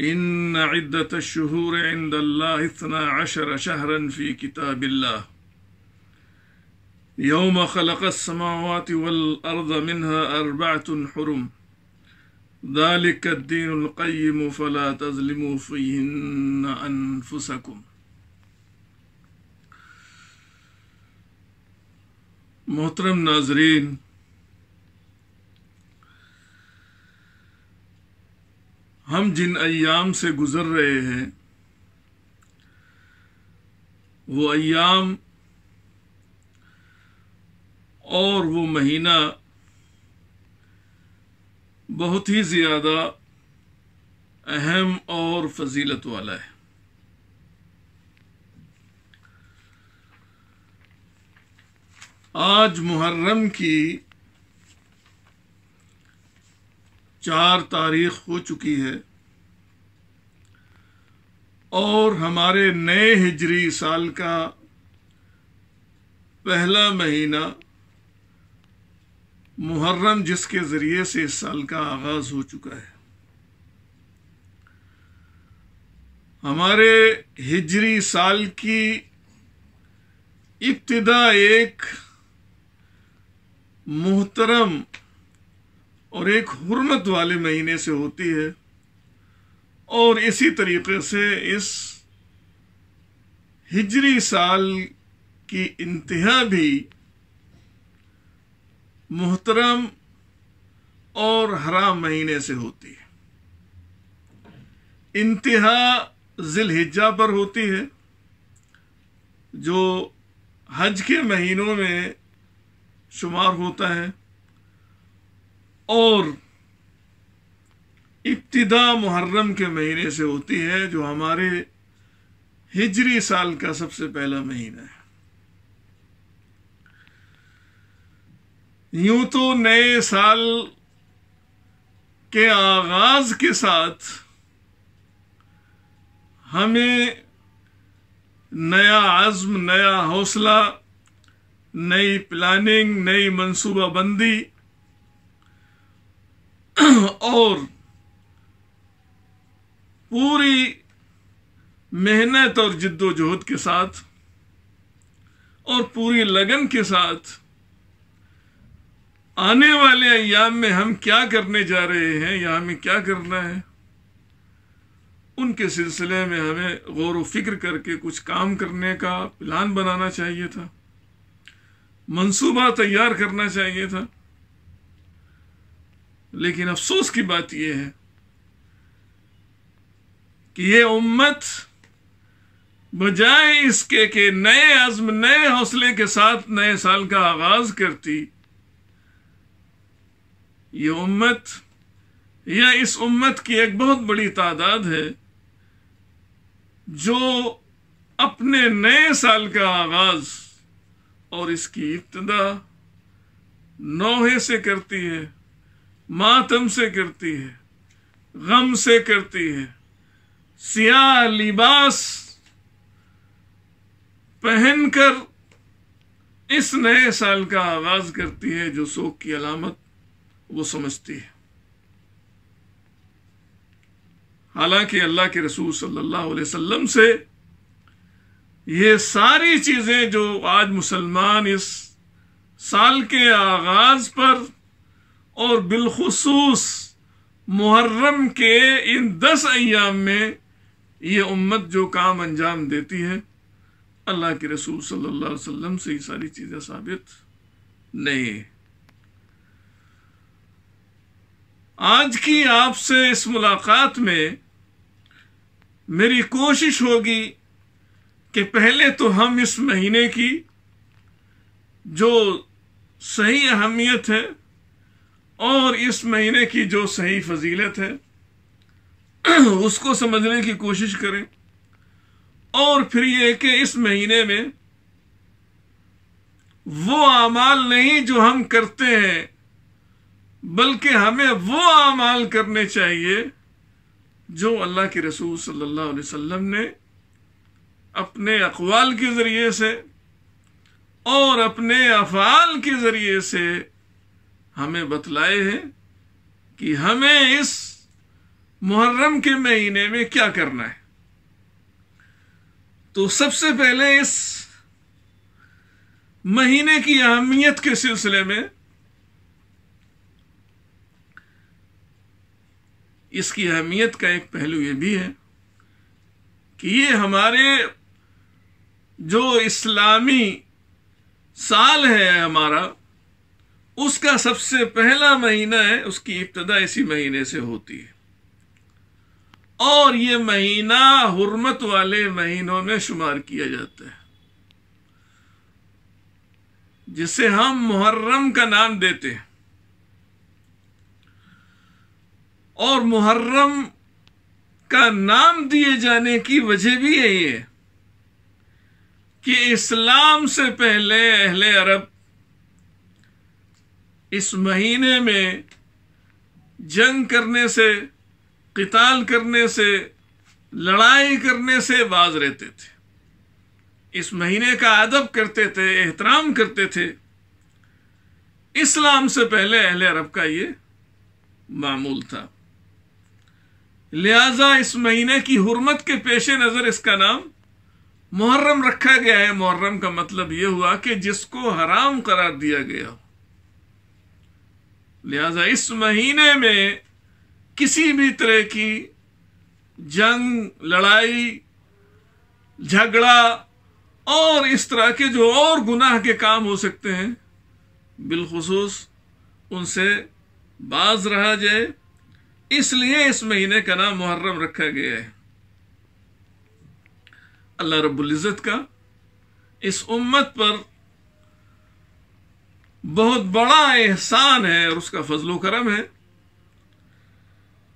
إن عدة الشهور عند الله اثنا عشر شهرا في كتاب الله يوم خلق السماوات والأرض منها أربعة حرم ذلك الدين القيم فلا تظلموا فيهن أنفسكم محترم ناظرين हम जिन अयाम से गुज़र रहे हैं वो अयाम और वो महीना बहुत ही ज़्यादा अहम और फजीलत वाला है आज मुहर्रम की चार तारीख हो चुकी है और हमारे नए हिजरी साल का पहला महीना मुहर्रम जिसके ज़रिए से इस साल का आगाज़ हो चुका है हमारे हिजरी साल की इब्तदा एक मोहतरम और एक हरमत वाले महीने से होती है और इसी तरीके से इस हिजरी साल की इंतहा भी मोहतरम और हरा महीने से होती है इंतहा जिलहिजा पर होती है जो हज के महीनों में शुमार होता है और इब्तदा मुहर्रम के महीने से होती है जो हमारे हिजरी साल का सबसे पहला महीना है यूं तो नए साल के आगाज के साथ हमें नया आज़म नया हौसला नई प्लानिंग नई मनसूबाबंदी और पूरी मेहनत और जिद्दोजहद के साथ और पूरी लगन के साथ आने वाले अयाम में हम क्या करने जा रहे हैं या हमें क्या करना है उनके सिलसिले में हमें गौर फिक्र करके कुछ काम करने का प्लान बनाना चाहिए था मंसूबा तैयार करना चाहिए था लेकिन अफसोस की बात यह है कि यह उम्मत बजाय इसके के नए आजम नए हौसले के साथ नए साल का आगाज करती ये उम्मत या इस उम्मत की एक बहुत बड़ी तादाद है जो अपने नए साल का आगाज और इसकी इब्तदा नौहे से करती है मातम से करती है गम से करती है सिया लिबास पहनकर इस नए साल का आगाज करती है जो शोक की अलामत वो समझती है हालांकि अल्लाह के रसूल सल्लल्लाहु अलैहि वसल्लम से ये सारी चीज़ें जो आज मुसलमान इस साल के आगाज पर और बिलखसूस मुहर्रम के इन दस अयाम में ये उम्मत जो काम अंजाम देती है अल्लाह के रसूल सल्लल्लाहु अलैहि वसल्लम से ये सारी चीज़ें साबित नहीं आज की आपसे इस मुलाकात में मेरी कोशिश होगी कि पहले तो हम इस महीने की जो सही अहमियत है और इस महीने की जो सही फजीलत है उसको समझने की कोशिश करें और फिर यह कि इस महीने में वो अमाल नहीं जो हम करते हैं बल्कि हमें वो अमाल करने चाहिए जो अल्लाह के रसूल सल्लल्लाहु अलैहि वसल्लम ने अपने अकवाल के ज़रिए से और अपने अफ़ाल के ज़रिए से हमें बतलाए हैं कि हमें इस मुहर्रम के महीने में क्या करना है तो सबसे पहले इस महीने की अहमियत के सिलसिले में इसकी अहमियत का एक पहलू यह भी है कि ये हमारे जो इस्लामी साल है हमारा उसका सबसे पहला महीना है उसकी इब्तदा इसी महीने से होती है और ये महीना हुरमत वाले महीनों में शुमार किया जाता है जिसे हम मुहर्रम का नाम देते हैं और मुहर्रम का नाम दिए जाने की वजह भी यही है कि इस्लाम से पहले अहले अरब इस महीने में जंग करने से किताल करने से लड़ाई करने से बाज रहते थे इस महीने का अदब करते थे एहतराम करते थे इस्लाम से पहले अहले अरब का ये मामूल था लिहाजा इस महीने की हरमत के पेश नज़र इसका नाम मुहर्रम रखा गया है मुहर्रम का मतलब ये हुआ कि जिसको हराम करार दिया गया हो लिहाजा इस महीने में किसी भी तरह की जंग लड़ाई झगड़ा और इस तरह के जो और गुनाह के काम हो सकते हैं बिलखसूस उनसे बाज रहा जाए इसलिए इस महीने का नाम मुहर्रम रखा गया है अल्लाह रब्बुल इज़्ज़त का इस उम्मत पर बहुत बड़ा एहसान है और उसका फजलो करम है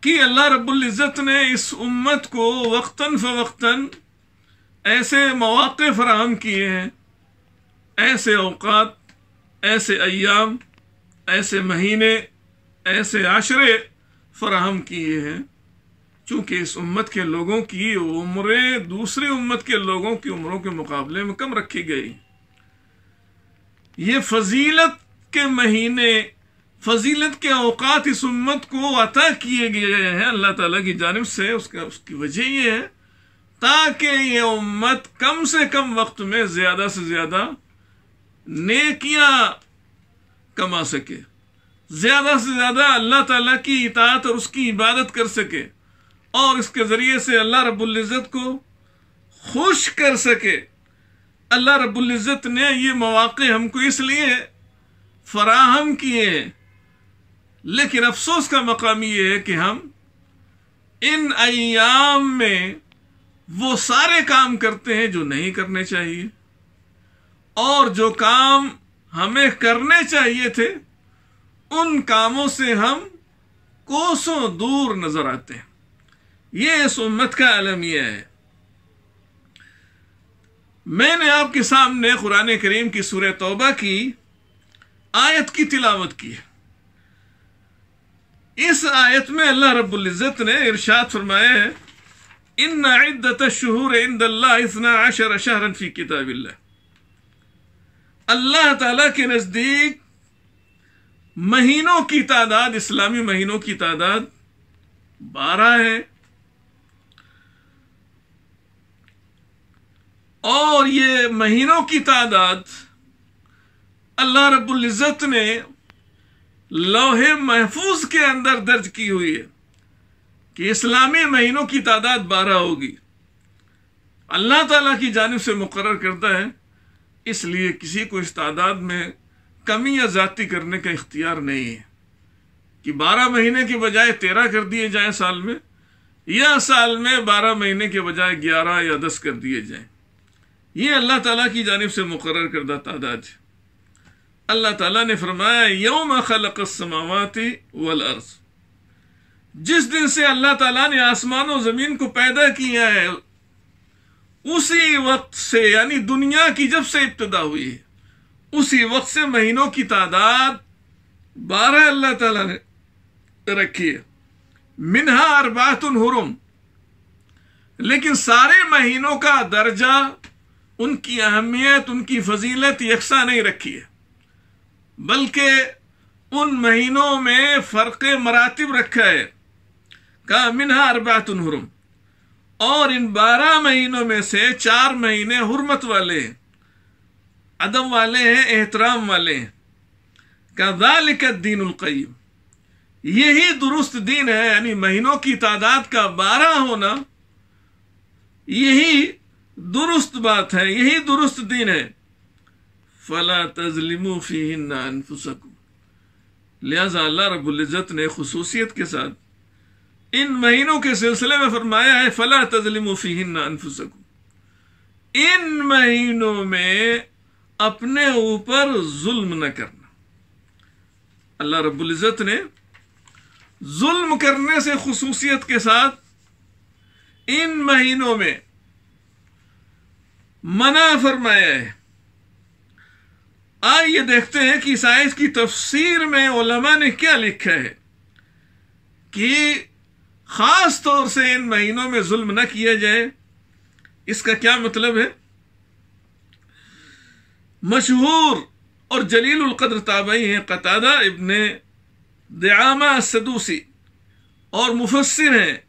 कि अल्लाह रबुल्ज़त ने इस उम्मत को वक्ता फ़वक्ता ऐसे मौक़ फराहम किए हैं ऐसे अवकात ऐसे अयाम ऐसे महीने ऐसे आशरे फराहम किए हैं चूँकि इस उम्मत के लोगों की उम्रें दूसरी उम्मत के लोगों की उम्रों के मुकाबले में कम रखी गई ये फजीलत के महीने फजीलत के अवकात इस उम्मत को अता किए गए हैं अल्लाह ताला की जानब से उसका उसकी वजह यह है ताकि ये उम्मत कम से कम वक्त में ज्यादा से ज्यादा नेकियां कमा सके ज्यादा से ज्यादा अल्लाह ताला की इतात और उसकी इबादत कर सके और इसके जरिए से अल्लाह रबुल्जत को खुश कर सके अल्लाह रब्ज़त ने ये मौाक़े हमको इसलिए फराहम किए लेकिन अफसोस का मकाम ये है कि हम इन अयाम में वो सारे काम करते हैं जो नहीं करने चाहिए और जो काम हमें करने चाहिए थे उन कामों से हम कोसों दूर नजर आते हैं ये इस उम्मत का यह है मैंने आपके सामने कुरान करीम की सूर्य तौबा की आयत की तिलावत की इस आयत में अल्लाह रबुल्जत ने इर्शाद फरमाया है इन नदत शहूर इन अशर शहरन फी किताब अल्लाह तला के नज़दीक महीनों की तादाद इस्लामी महीनों की तादाद बारह है और ये महीनों की तादाद अल्लाह रबुल्ज़त ने लोहे महफूज के अंदर दर्ज की हुई है कि इस्लामी महीनों की तादाद बारह होगी अल्लाह ताला की जानब से मुकर करता है इसलिए किसी को इस तादाद में कमी या ज़्यादती करने का इख्तियार नहीं है कि बारह महीने के बजाय तेरह कर दिए जाएं साल में या साल में बारह महीने के बजाय ग्यारह या दस कर दिए जाएं ये अल्लाह ताला की जानब से मुकर करदा तादाद अल्लाह ताला ने फरमाया योम खलक समावती वल अर्ज जिस दिन से अल्लाह ताला ने आसमान और ज़मीन को पैदा किया है उसी वक्त से यानी दुनिया की जब से इब्तदा हुई है उसी वक्त से महीनों की तादाद बारह अल्लाह ताला ने रखी है मिनहा अरबातुल हुरम लेकिन सारे महीनों का दर्जा उनकी अहमियत उनकी फजीलत यकसा नहीं रखी है बल्कि उन महीनों में फ़र्क मरातब रखा है का मिनहा अरबातन हरम और इन बारह महीनों में से चार महीने हरमत वाले हैं अदब वाले हैं एहतराम वाले हैं कदालिक दीन उलकयम यही दुरुस्त दीन है यानी महीनों की तादाद का बारह होना यही दुरुस्त बात है यही दुरुस्त दिन है फला तजलिमु फी अनफुसकू लिहाजा अल्लाह रबुल्ज़त ने खसूसियत के साथ इन महीनों के सिलसिले में फरमाया है फला तजलिमु फ़ी अनफुसकू इन महीनों में अपने ऊपर जुल्म न करना अल्लाह रबुल्ज़त ने जुल्म करने से खसूसियत के साथ इन महीनों में मना फरमाया है आइए देखते हैं कि साइज की तफसीर में ओलमा ने क्या लिखा है कि खास तौर से इन महीनों में जुल्म न किया जाए इसका क्या मतलब है मशहूर और जलील उलकद्र ताबई हैं कतादा इबन दयामा सदूसी और मुफसर हैं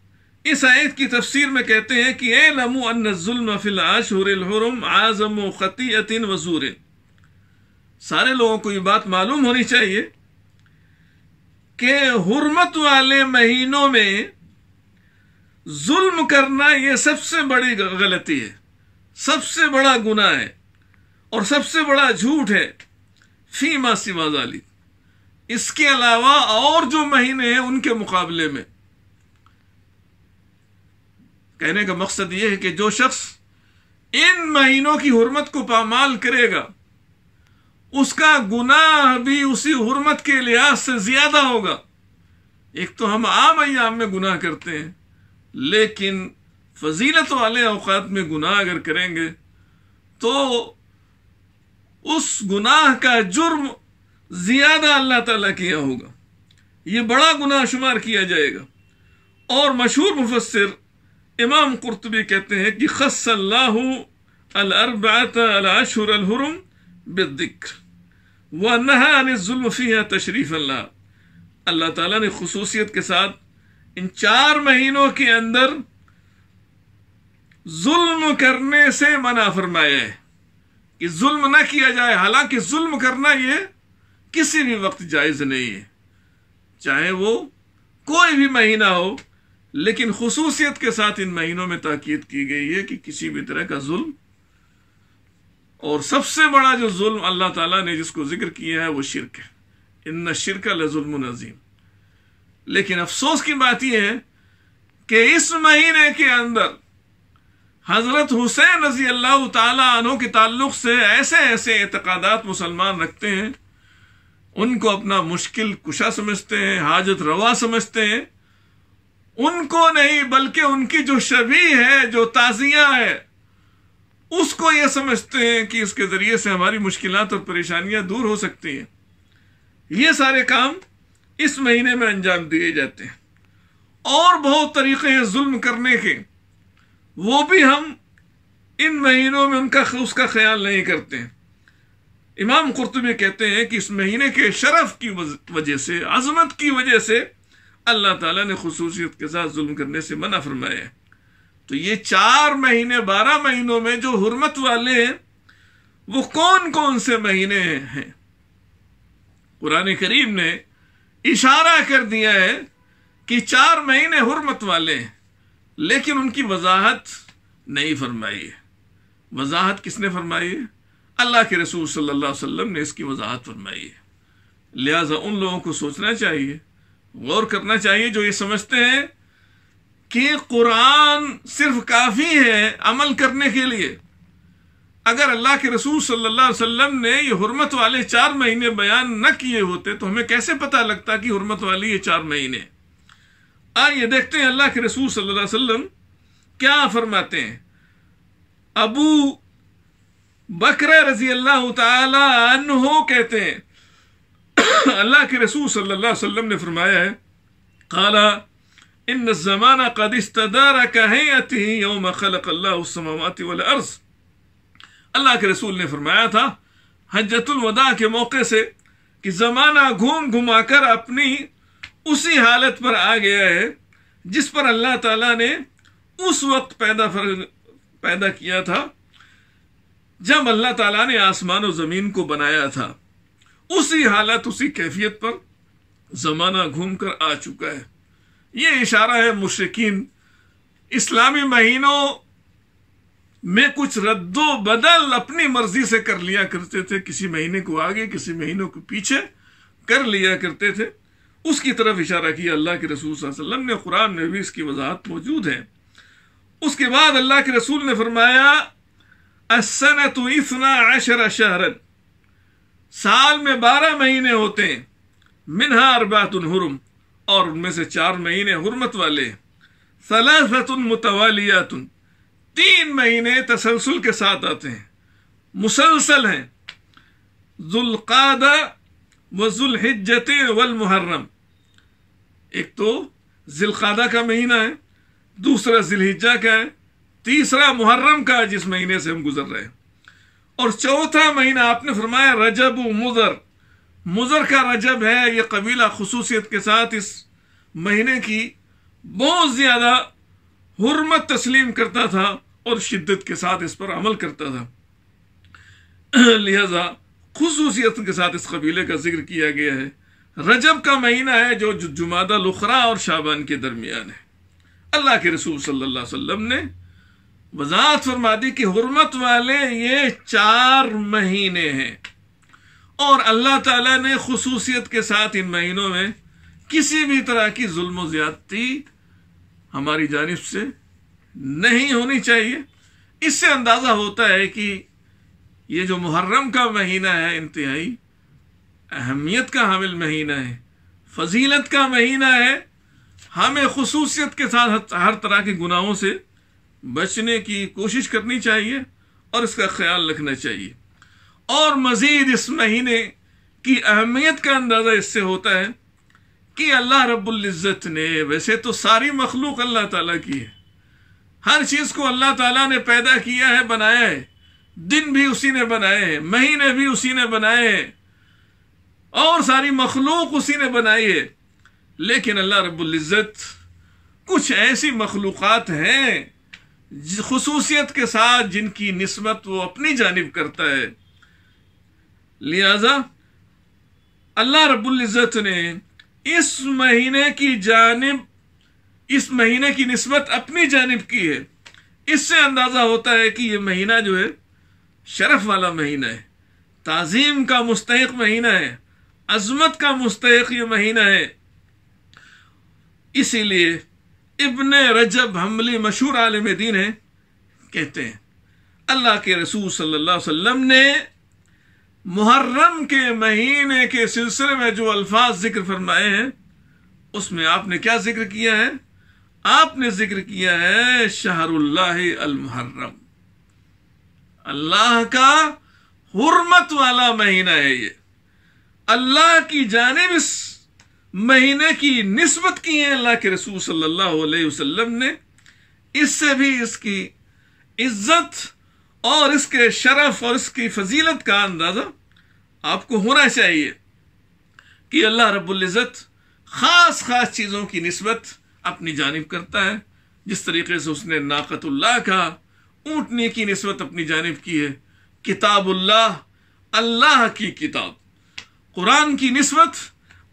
इस आयत की तफसीर में कहते हैं कि ए नमो लमू अनजुल्मफिलम आजम खतीन वजूर सारे लोगों को ये बात मालूम होनी चाहिए कि हरमत वाले महीनों में जुल्म करना ये सबसे बड़ी गलती है सबसे बड़ा गुना है और सबसे बड़ा झूठ है फीमा सिमाजाली इसके अलावा और जो महीने हैं उनके मुकाबले में कहने का मकसद यह है कि जो शख्स इन महीनों की हरमत को पामाल करेगा उसका गुनाह भी उसी हरमत के लिहाज से ज्यादा होगा एक तो हम आम आम में गुनाह करते हैं लेकिन फजीलत वाले अवकात में गुनाह अगर करेंगे तो उस गुनाह का जुर्म ज़्यादा अल्लाह ताला किया होगा ये बड़ा गुनाह शुमार किया जाएगा और मशहूर मुफसर इमाम कुर्तबी कहते हैं कि खसल्लाशरम बिक्र व नहा तशरीफ अल्लाह अल्लाह ताला ने खसूसियत के साथ इन चार महीनों के अंदर जुल्म करने से मना फरमाया है कि जुल्म ना किया जाए हालांकि जुल्म करना ये किसी भी वक्त जायज़ नहीं है चाहे वो कोई भी महीना हो लेकिन खसूसियत के साथ इन महीनों में ताकीद की गई है कि किसी भी तरह का जुल्म और सबसे बड़ा जो जुल्म अल्लाह ताला ने जिसको जिक्र किया है वो शिरक है इन शिरक लजुल्म नजीम लेकिन अफसोस की बात यह है कि इस महीने के अंदर हजरत हुसैन रजी अल्लाह तु के ताल्लुक से ऐसे ऐसे एतकादात मुसलमान रखते हैं उनको अपना मुश्किल कुशा समझते हैं हाजत रवा समझते हैं उनको नहीं बल्कि उनकी जो शबी है जो ताजिया है उसको ये समझते हैं कि इसके ज़रिए से हमारी मुश्किल और परेशानियां दूर हो सकती हैं ये सारे काम इस महीने में अंजाम दिए जाते हैं और बहुत तरीक़े हैं जुल्म करने के वो भी हम इन महीनों में उनका उसका ख्याल नहीं करते हैं इमाम कुर्तुबी कहते हैं कि इस महीने के शरफ की वजह से अजमत की वजह से अल्लाह ताला ने खसूसियत के साथ जुल्म करने से मना फरमाया तो ये चार महीने बारह महीनों में जो हरमत वाले हैं वो कौन कौन से महीने हैं कुरान करीम ने इशारा कर दिया है कि चार महीने हरमत वाले हैं लेकिन उनकी वजाहत नहीं फरमाई है वजाहत किसने फरमाई है अल्लाह के रसूल सल्लल्लाहु अलैहि वसल्लम ने इसकी वजाहत फरमाई है लिहाजा उन लोगों को सोचना चाहिए गौर करना चाहिए जो ये समझते हैं कि कुरान सिर्फ काफ़ी है अमल करने के लिए अगर अल्लाह के रसूल सल्लल्लाहु अलैहि वसल्लम ने ये हुरमत वाले चार महीने बयान न किए होते तो हमें कैसे पता लगता कि हुरमत वाली ये चार महीने आइए देखते हैं अल्लाह के रसूल सल्लल्लाहु अलैहि वसल्लम क्या फरमाते हैं अबू बकर रजी अल्लाह तहते हैं अल्लाह के रसूल सल्लल्लाहु अलैहि वसल्लम ने फरमाया है काला इन जमाना कदिस्तदारा कहती योम खलक अल्लाहमाती वाल अर्ज अल्लाह के रसूल ने फरमाया था हजतुलवदा के मौके से कि ज़माना घूम घुमा कर अपनी उसी हालत पर आ गया है जिस पर अल्लाह ताला ने उस वक्त पैदा फर, पैदा किया था जब अल्लाह ताला ने आसमान और ज़मीन को बनाया था उसी हालत उसी कैफियत पर जमाना घूम कर आ चुका है ये इशारा है मुश्किन इस्लामी महीनों में कुछ रद्दो बदल अपनी मर्जी से कर लिया करते थे किसी महीने को आगे किसी महीनों को पीछे कर लिया करते थे उसकी तरफ इशारा किया अल्लाह के रसूल वसल्लम ने कुरान में भी इसकी वजाहत मौजूद है उसके बाद अल्लाह के रसूल ने फरमाया तो इतना अशर शहरत साल में बारह महीने होते हैं मिनहा अरबातुल हुरम और उनमें से चार महीने हरमत वाले सलासतुल मुतवालियातुन तीन महीने तसलसल के साथ आते हैं मुसलसल हैं जुल्कादा वजुलहजत वलमहर्रम एक तो जिलकादा का महीना है दूसरा जिलहिजा का है तीसरा मुहर्रम का है जिस महीने से हम गुजर रहे हैं और चौथा महीना आपने फरमाया रजब मुजर मुजर का रजब है यह कबीला खसूसियत के साथ इस महीने की बहुत ज़्यादा हरमत तस्लीम करता था और शिद्दत के साथ इस पर अमल करता था लिहाजा खसूसियत के साथ इस कबीले का जिक्र किया गया है रजब का महीना है जो जुमादा लुखरा और शाबान के दरमियान है अल्लाह के रसूल सल्लल्लाहु अलैहि वसल्लम ने वजात फरमा दी कि हरमत वाले ये चार महीने हैं और अल्लाह ताला ने खसूसियत के साथ इन महीनों में किसी भी तरह की जुल्म ज्यादती हमारी जानब से नहीं होनी चाहिए इससे अंदाज़ा होता है कि ये जो मुहर्रम का महीना है इंतहाई अहमियत का हामिल महीना है फजीलत का महीना है हमें खसूसियत के साथ हर तरह के गुनाहों से बचने की कोशिश करनी चाहिए और इसका ख्याल रखना चाहिए और मज़ीद इस महीने की अहमियत का अंदाज़ा इससे होता है कि अल्लाह रबुल्जत ने वैसे तो सारी मखलूक अल्लाह ताला की है हर चीज़ को अल्लाह ताला ने पैदा किया है बनाया है दिन भी उसी ने बनाए हैं महीने भी उसी ने बनाए हैं और सारी मखलूक उसी ने बनाई है लेकिन अल्लाह रबुल्ज़त कुछ ऐसी मखलूक हैं खसूसियत के साथ जिनकी नस्बत वो अपनी जानब करता है लिहाजा अल्लाह रबुल्जत ने इस महीने की जानब इस महीने की नस्बत अपनी जानब की है इससे अंदाज़ा होता है कि ये महीना जो है शरफ वाला महीना है तज़ीम का मुस्तक महीना है अजमत का मुस्तक ये महीना है इसीलिए इबन रजब हमली मशहूर आलम दीन है कहते हैं अल्लाह के रसूल सल्लल्लाहु अलैहि वसल्लम ने मुहर्रम के महीने के सिलसिले में जो अल्फाज जिक्र फरमाए हैं उसमें आपने क्या जिक्र किया है आपने जिक्र किया है शाहरुल्लाह मुहर्रम अल्लाह का हुरमत वाला महीना है ये अल्लाह की जानब इस महीने की नस्बत की है अल्लाह के रसूल सल्लल्लाहु अलैहि वसल्लम ने इससे भी इसकी इज्जत और इसके शरफ और इसकी फजीलत का अंदाज़ा आपको होना चाहिए कि अल्लाह रबुल्जत ख़ास ख़ास चीज़ों की नस्बत अपनी जानब करता है जिस तरीके से उसने नाकतुल्ला का ऊँटने की नस्बत अपनी जानब की है किताबुल्लाह अल्लाह की किताब कुरान की नस्बत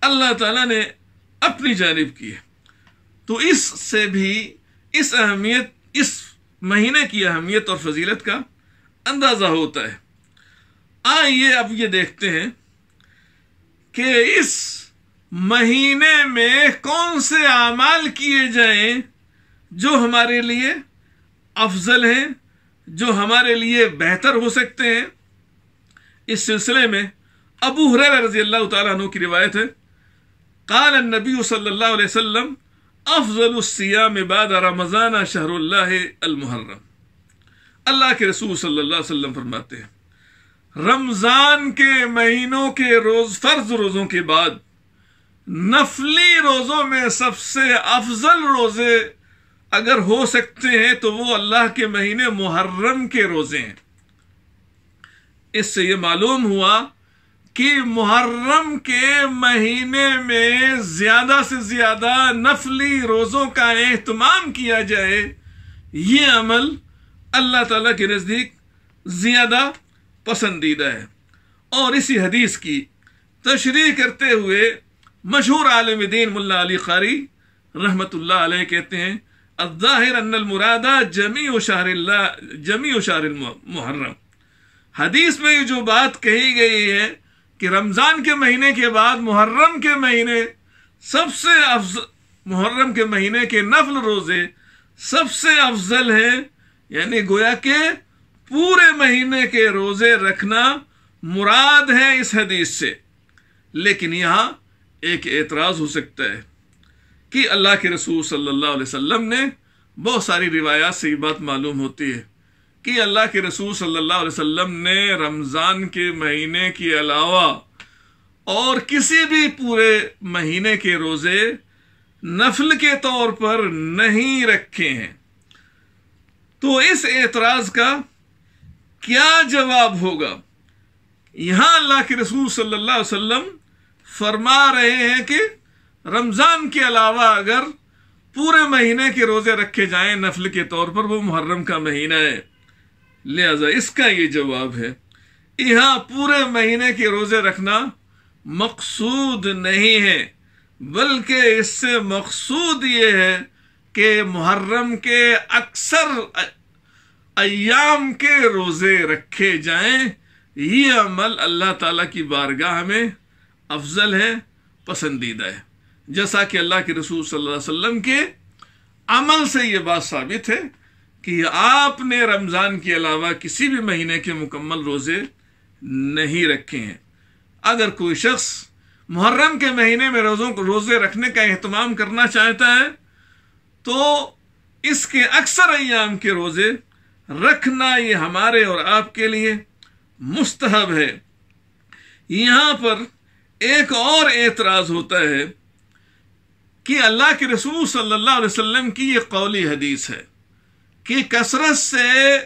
अल्लाह ताला ने अपनी जानब की है तो इससे भी इस अहमियत इस महीने की अहमियत और फजीलत का अंदाज़ा होता है आइए अब ये देखते हैं कि इस महीने में कौन से अमाल किए जाएं जो हमारे लिए अफजल हैं जो हमारे लिए बेहतर हो सकते हैं इस सिलसिले में अबू हुरैरा रजी अल्लाह तु की रिवायत है قال النبي صلى الله عليه وسلم अफजल सियाम बाद रमज़ाना शहरल्लाहमहर्रम अल्लाह के रसूल सल्लल्लाहु अलैहि वसल्लम फरमाते हैं रमज़ान के महीनों के रोज़ फ़र्ज रोज़ों के बाद नफली रोज़ों में सबसे अफजल रोज़े अगर हो सकते हैं तो वो अल्लाह के महीने मुहर्रम के रोज़े हैं इससे ये मालूम हुआ कि मुहर्रम के महीने में ज्यादा से ज्यादा नफली रोज़ों का अहतमाम किया जाए ये अमल अल्लाह ताला के नज़दीक ज़्यादा पसंदीदा है और इसी हदीस की तशरी करते हुए मशहूर आलम दीन मुल्ला अली खारी रहमतुल्लाह अलैह कहते हैं अज़ाहिर मुरादा जमी शाहर जमी शाहर मुहर्रम हदीस में जो बात कही गई है कि रमज़ान के महीने के बाद मुहर्रम के महीने सबसे अफज मुहर्रम के महीने के नफल रोज़े सबसे अफजल है यानी गोया के पूरे महीने के रोज़े रखना मुराद है इस हदीस से लेकिन यहां एक एतराज़ हो सकता है कि अल्लाह के रसूल सल्लल्लाहु अलैहि वसल्लम ने बहुत सारी रिवायात से ये बात मालूम होती है कि अल्लाह के रसूल सल्लल्लाहु अलैहि वसल्लम ने रमज़ान के महीने के अलावा और किसी भी पूरे महीने के रोज़े नफल के तौर पर नहीं रखे हैं तो इस एतराज़ का क्या जवाब होगा यहाँ अल्लाह के रसूल सल्लल्लाहु अलैहि वसल्लम फरमा रहे हैं कि रमज़ान के अलावा अगर पूरे महीने के रोज़े रखे जाएं नफल के तौर पर वो मुहर्रम का महीना है लिहाजा इसका ये जवाब है यहाँ पूरे महीने के रोजे रखना मकसूद नहीं है बल्कि इससे मकसूद ये है कि मुहर्रम के अक्सर अयाम के रोजे रखे जाएं ये अमल अल्लाह ताला की बारगाह में अफजल है पसंदीदा है जैसा कि अल्लाह के रसूल सल्लल्लाहु अलैहि वसल्लम के अमल से ये बात साबित है कि आपने रमज़ान के अलावा किसी भी महीने के मुकम्मल रोज़े नहीं रखे हैं अगर कोई शख्स मुहर्रम के महीने में रोज़ों को रोज़े रखने का अहतमाम करना चाहता है तो इसके अक्सर अयाम के रोज़े रखना ये हमारे और आपके लिए मुस्तहब है यहाँ पर एक और एतराज़ होता है कि अल्लाह के रसूल सल्लल्लाहु अलैहि वसल्लम की ये कौली हदीस है कि कसरत से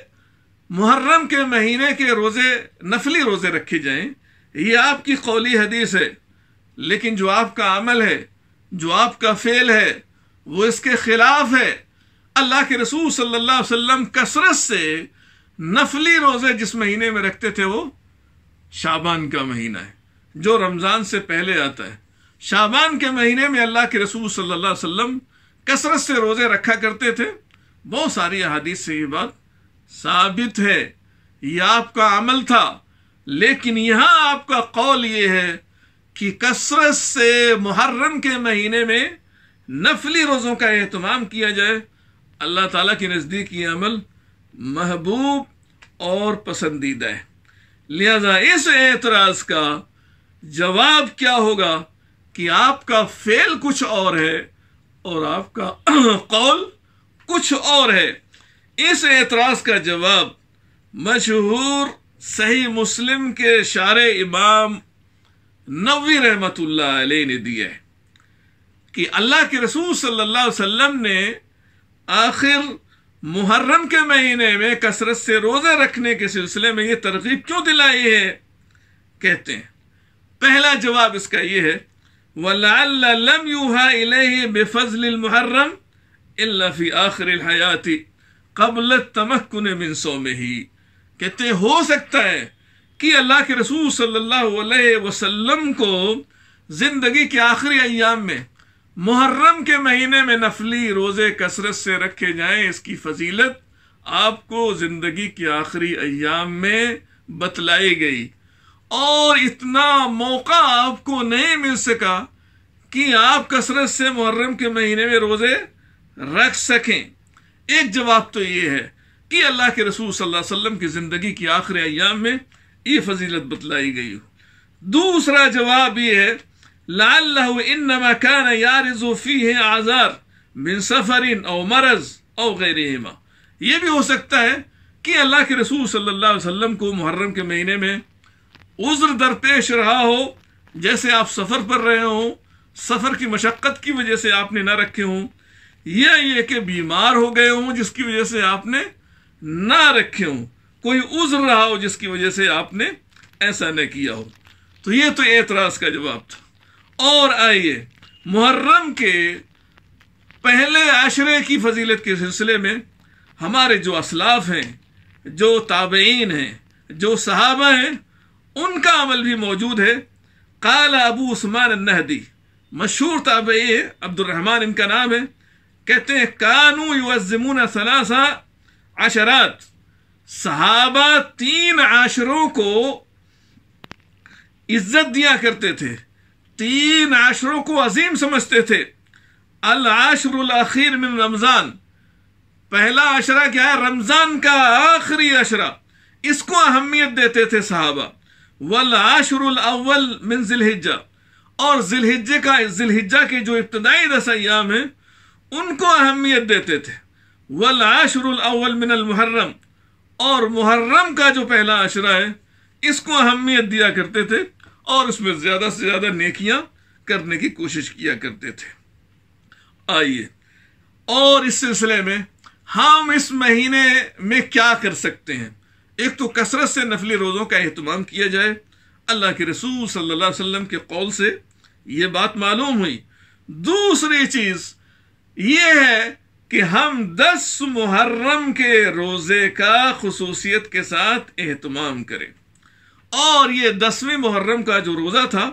मुहर्रम के महीने के रोज़े नफली रोज़े रखे जाएं ये आपकी कौली हदीस है लेकिन जो आपका अमल है जो आपका फेल है वो इसके खिलाफ है अल्लाह के रसूल सल्लल्लाहु अलैहि वसल्लम कसरत से नफली रोज़े जिस महीने में रखते थे वो शाबान का महीना है जो रमज़ान से पहले आता है शाबान के महीने में अल्लाह के रसूल सल्लल्लाहु अलैहि वसल्लम कसरत से रोज़े रखा करते थे बहुत सारी अहादीस से ये बात साबित है यह आपका अमल था लेकिन यहाँ आपका कौल ये है कि कसरत से मुहर्रम के महीने में नफली रोज़ों का अहतमाम किया जाए अल्लाह ताला के नज़दीक ये अमल महबूब और पसंदीदा है लिहाजा इस एतराज़ का जवाब क्या होगा कि आपका फेल कुछ और है और आपका कौल कुछ और है इस एतराज का जवाब मशहूर सही मुस्लिम के शार इमाम नवी रहमत ने दिया है कि अल्लाह के रसूल सल्लल्लाहु अलैहि वसल्लम ने आखिर मुहर्रम के महीने में कसरत से रोज़ा रखने के सिलसिले में यह तरकीब क्यों दिलाई है कहते हैं पहला जवाब इसका यह है वल्लम यूहा बेफजल मुहर्रम इल्लाफी आखिर हयाती कबल तमक्न मिन सोमे ही कहते हो सकता है कि अल्लाह के रसूल सल्लल्लाहु अलैहि वसल्लम को जिंदगी के आखिरी अयाम में मुहर्रम के महीने में नफली रोज़े कसरत से रखे जाए इसकी फजीलत आपको ज़िंदगी के आखिरी अयाम में बतलाई गई और इतना मौका आपको नहीं मिल सका कि आप कसरत से मुहर्रम के महीने में रोज़े रख सकें एक जवाब तो ये है कि अल्लाह के रसूल सल्लल्लाहु अलैहि वसल्लम की ज़िंदगी की आखिर अयाम में ये फजीलत बतलाई गई हो दूसरा जवाब ये है लाला कान यारफ़ी है आज़ार मिन सफ़रिन और मरज़ और गैरहमा यह भी हो सकता है कि अल्लाह के रसूल सल्लल्लाहु अलैहि वसल्लम को मुहर्रम के महीने में उज्र दरपेश रहा हो जैसे आप सफ़र पर रहे हों सफ़र की मशक्क़त की वजह से आपने ना रखे हों या ये कि बीमार हो गए हों जिसकी वजह से आपने ना रखे हों कोई उज्र रहा हो जिसकी वजह से आपने ऐसा नहीं किया हो तो ये तो एतराज़ का जवाब था और आइए मुहर्रम के पहले आशरे की फजीलत के सिलसिले में हमारे जो असलाफ हैं जो ताबेन हैं जो सहाबा हैं उनका अमल भी मौजूद है काला अबू उस्मान नहदी मशहूर ताबे अब्दुलरहमान इनका नाम है कहते हैं कानू युजमुन सलासा आशरात सहाबा तीन आशरों को इज्जत दिया करते थे तीन आशरों को अजीम समझते थे अल आशर आखिर मिन रमज़ान पहला आशरा क्या है रमज़ान का आखिरी अशरा इसको अहमियत देते थे साहबा वल आशर अव्वल मिन जिलहिजा और जिलहिजे का जिलहिजा के जो इब्तदाई दस अयाम है उनको अहमियत देते थे वल आशरल मिनल मुहर्रम और मुहर्रम का जो पहला आशरा है इसको अहमियत दिया करते थे और उसमें ज़्यादा से ज़्यादा नेकियां करने की कोशिश किया करते थे आइए और इस सिलसिले में हम इस महीने में क्या कर सकते हैं एक तो कसरत से नफली रोज़ों का अहतमाम किया जाए अल्लाह के रसूल सल्लल्लाहु अलैहि वसल्लम के कौल से यह बात मालूम हुई दूसरी चीज़ ये है कि हम दस मुहर्रम के रोज़े का खसूसियत के साथ एहतमाम करें और ये दसवें मुहर्रम का जो रोज़ा था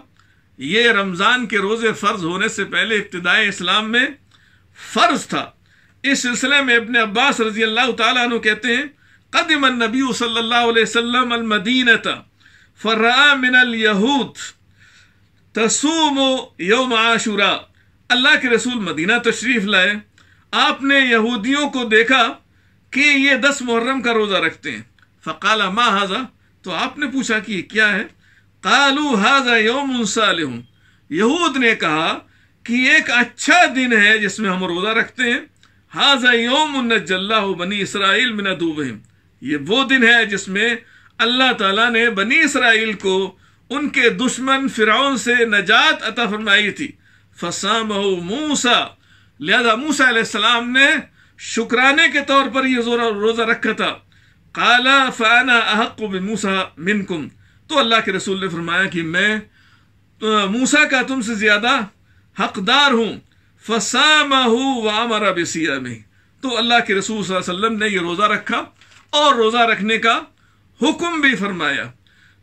ये रमज़ान के रोज़े फ़र्ज होने से पहले इब्तदाई इस्लाम में फ़र्ज था इस सिलसिले में इबन अब्बास रजी अल्लाह तु कहते हैं कदम नबी सल्लाम अलमदीनता फ़र्रा मिनल यहूद तसूम योम आशुरा अल्लाह के रसूल मदीना तशरीफ लाए आपने यहूदियों को देखा कि ये दस मुहर्रम का रोज़ा रखते हैं फकाल मा हाजा तो आपने पूछा कि ये क्या है कालू हाजा योम यहूद ने कहा कि एक अच्छा दिन है जिसमें हम रोज़ा रखते हैं हाजा योम जल्ला बनी इसराइल मिन ये वो दिन है जिसमें अल्लाह तला ने बनी इसराइल को उनके दुश्मन फिराउन से नजात अता फरमाई थी फसाम मूसा लिहाजा मूसा सलाम ने शुक्राने के तौर पर यह रोज़ा रखा था काला फ़ाना अहक मूसा मिनकुम तो अल्लाह के रसूल ने फरमाया कि मैं तो मूसा का तुमसे ज़्यादा हकदार हूँ फसाम वामरा बसिया में तो अल्लाह के रसूल वसल्लम ने यह रोज़ा रखा और रोज़ा रखने का हुक्म भी फरमाया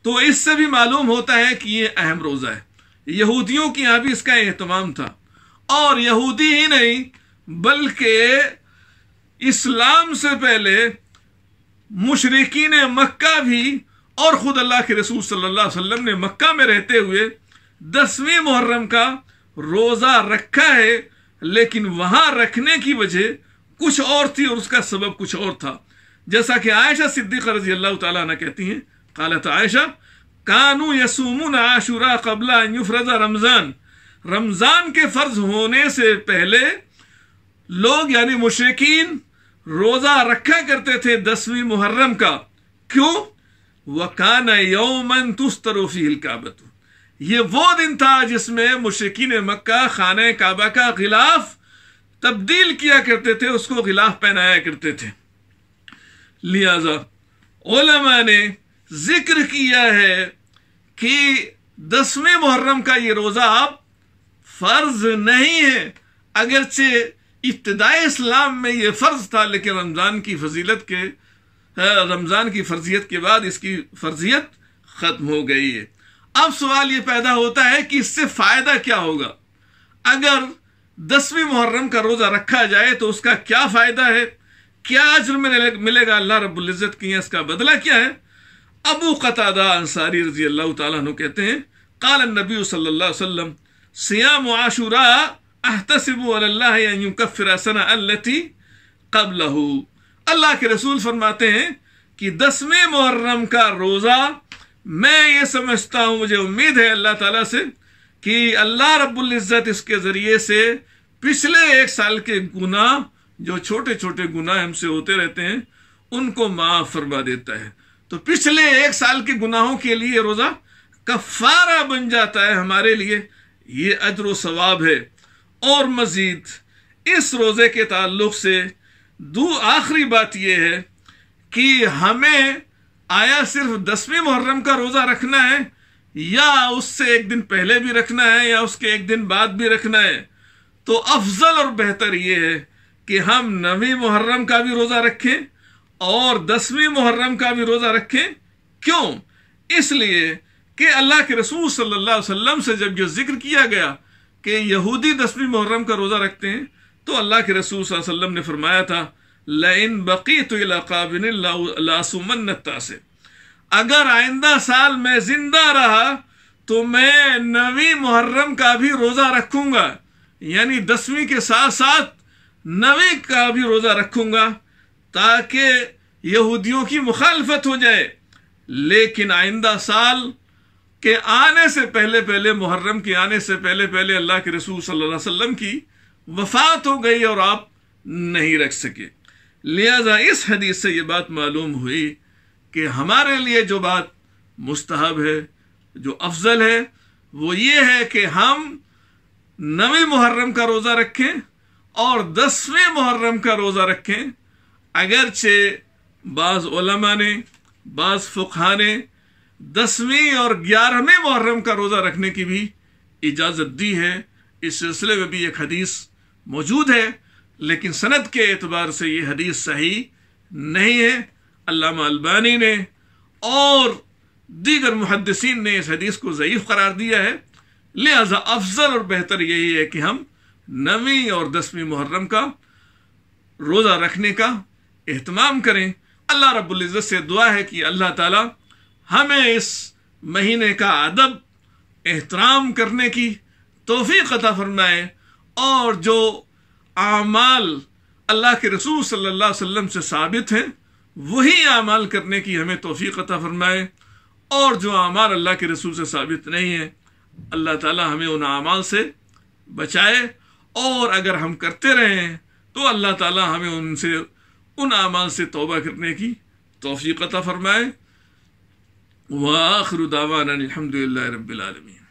तो इससे भी मालूम होता है कि ये अहम रोज़ा है यहूदियों के यहां भी इसका एहतमाम था और यहूदी ही नहीं बल्कि इस्लाम से पहले मुशरकिन मक्का भी और ख़ुद अल्लाह के रसूल सल्लल्लाहु अलैहि वसल्लम ने मक्का में रहते हुए दसवें मुहर्रम का रोज़ा रखा है लेकिन वहाँ रखने की वजह कुछ और थी और उसका सबब कुछ और था जैसा कि आयशा सिद्दीक़ रजी अल्लाह तहती हैं कहती हैं कालत आयशा कानू यसुमन आशुरा कबला युफरज रमज़ान रमज़ान के फ़र्ज होने से पहले लोग यानी मुशीन रोज़ा रखा करते थे दसवीं मुहर्रम का क्यों वकान यौमन तुस्तरोफ़ील काबत ये वो दिन था जिसमें मुशीन मक्का खान काबा का खिलाफ तब्दील किया करते थे उसको खिलाफ पहनाया करते थे लिहाजा ओलमा ने जिक्र किया है कि दसवें मुहर्रम का ये रोज़ा अब फर्ज नहीं है अगरचे इब्तदाई इस्लाम में ये फ़र्ज था लेकिन रमज़ान की फजीलत के रमज़ान की फर्जियत के बाद इसकी फर्जियत ख़त्म हो गई है अब सवाल ये पैदा होता है कि इससे फ़ायदा क्या होगा अगर दसवीं मुहर्रम का रोज़ा रखा जाए तो उसका क्या फ़ायदा है क्या अजर मिलेगा अल्लाह रबुल्जत की इसका बदला क्या है अबू कतादा अंसारी रजी अल्लाह तु कहते हैं काल नबी सल्लम सियाम आशुरा अहतसबुल्लाफ़िरसनाती कबल अल्लाह के रसूल फरमाते हैं कि दसवें मुहर्रम का रोज़ा मैं ये समझता हूं मुझे उम्मीद है अल्लाह ताला से कि अल्लाह रब्बुल इज़्ज़त इसके ज़रिए से पिछले एक साल के गुनाह जो छोटे छोटे गुनाह हमसे होते रहते हैं उनको माफ़ फरमा देता है तो पिछले एक साल के गुनाहों के लिए रोज़ा कफारा बन जाता है हमारे लिए ये अजर सवाब है और मज़ीद इस रोज़े के ताल्लुक से दो आखिरी बात यह है कि हमें आया सिर्फ दसवीं मुहर्रम का रोज़ा रखना है या उससे एक दिन पहले भी रखना है या उसके एक दिन बाद भी रखना है तो अफजल और बेहतर यह है कि हम नवी मुहर्रम का भी रोज़ा रखें और दसवीं मुहर्रम का भी रोज़ा रखें क्यों इसलिए कि अल्लाह के रसूल सल्लल्लाहु अलैहि वसल्लम से जब यह जिक्र किया गया कि यहूदी दसवीं मुहर्रम का रोज़ा रखते हैं तो अल्लाह के रसूल वसल्लम ने फरमाया था लाइन बकी तो लासुमन्नता से अगर आइंदा साल मैं जिंदा रहा तो मैं नवी मुहर्रम का भी रोज़ा रखूंगा यानी दसवीं के साथ साथ नवी का भी रोज़ा रखूंगा ताकि यहूदियों की मुखालफत हो जाए लेकिन आइंदा साल के आने से पहले पहले मुहर्रम के आने से पहले पहले अल्लाह के रसूल सल्लल्लाहु अलैहि वसल्लम की वफात हो गई और आप नहीं रख सके लिहाजा इस हदीस से ये बात मालूम हुई कि हमारे लिए जो बात मुस्तहब है जो अफजल है वो ये है कि हम नवे मुहर्रम का रोज़ा रखें और दसवें मुहर्रम का रोज़ा रखें अगरचे बाज़ ने बाज़ फुखा ने दसवीं और ग्यारहवें मुहर्रम का रोज़ा रखने की भी इजाज़त दी है इस सिलसिले में भी एक हदीस मौजूद है लेकिन सनद के एतबार से ये हदीस सही नहीं है अल्लामा अल्बानी ने और दीगर मुहदसिन ने इस हदीस को ज़यीफ़ करार दिया है लिहाजा अफजल और बेहतर यही है कि हम नवीं और दसवीं मुहर्रम का रोज़ा रखने का अहतमाम करें अल्लाह रब्ज़त से दुआ है कि अल्लाह ताला हमें इस महीने का अदब एहतराम करने की तोफ़ी अता फरमाए और जो आमाल अल्लाह के रसूल सल्लल्लाहु अलैहि वसल्लम से साबित हैं वही आमाल करने की हमें तोफ़ी अता फरमाए और जो आमाल अल्लाह के रसूल से साबित नहीं है अल्लाह ताला हमें उन आमाल से बचाए और अगर हम करते रहें तो अल्लाह ताला हमें उनसे उन अमाल से तोबा करने की तोफ़ी फ़रमाए वाखरुदावान अलहमदिल्ला रबालमीन